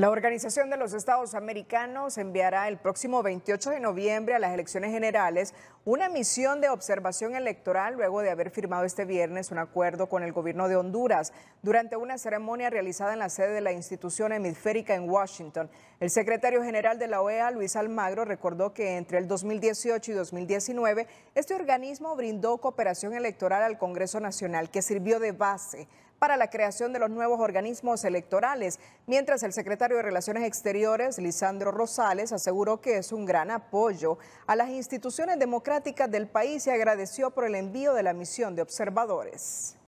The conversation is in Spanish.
La Organización de los Estados Americanos enviará el próximo 28 de noviembre a las elecciones generales una misión de observación electoral luego de haber firmado este viernes un acuerdo con el gobierno de Honduras. Durante una ceremonia realizada en la sede de la institución hemisférica en Washington, el secretario general de la OEA, Luis Almagro, recordó que entre el 2018 y 2019 este organismo brindó cooperación electoral al Congreso Nacional que sirvió de base para la creación de los nuevos organismos electorales, mientras el secretario de Relaciones Exteriores, Lisandro Rosales, aseguró que es un gran apoyo a las instituciones democráticas del país y agradeció por el envío de la misión de observadores.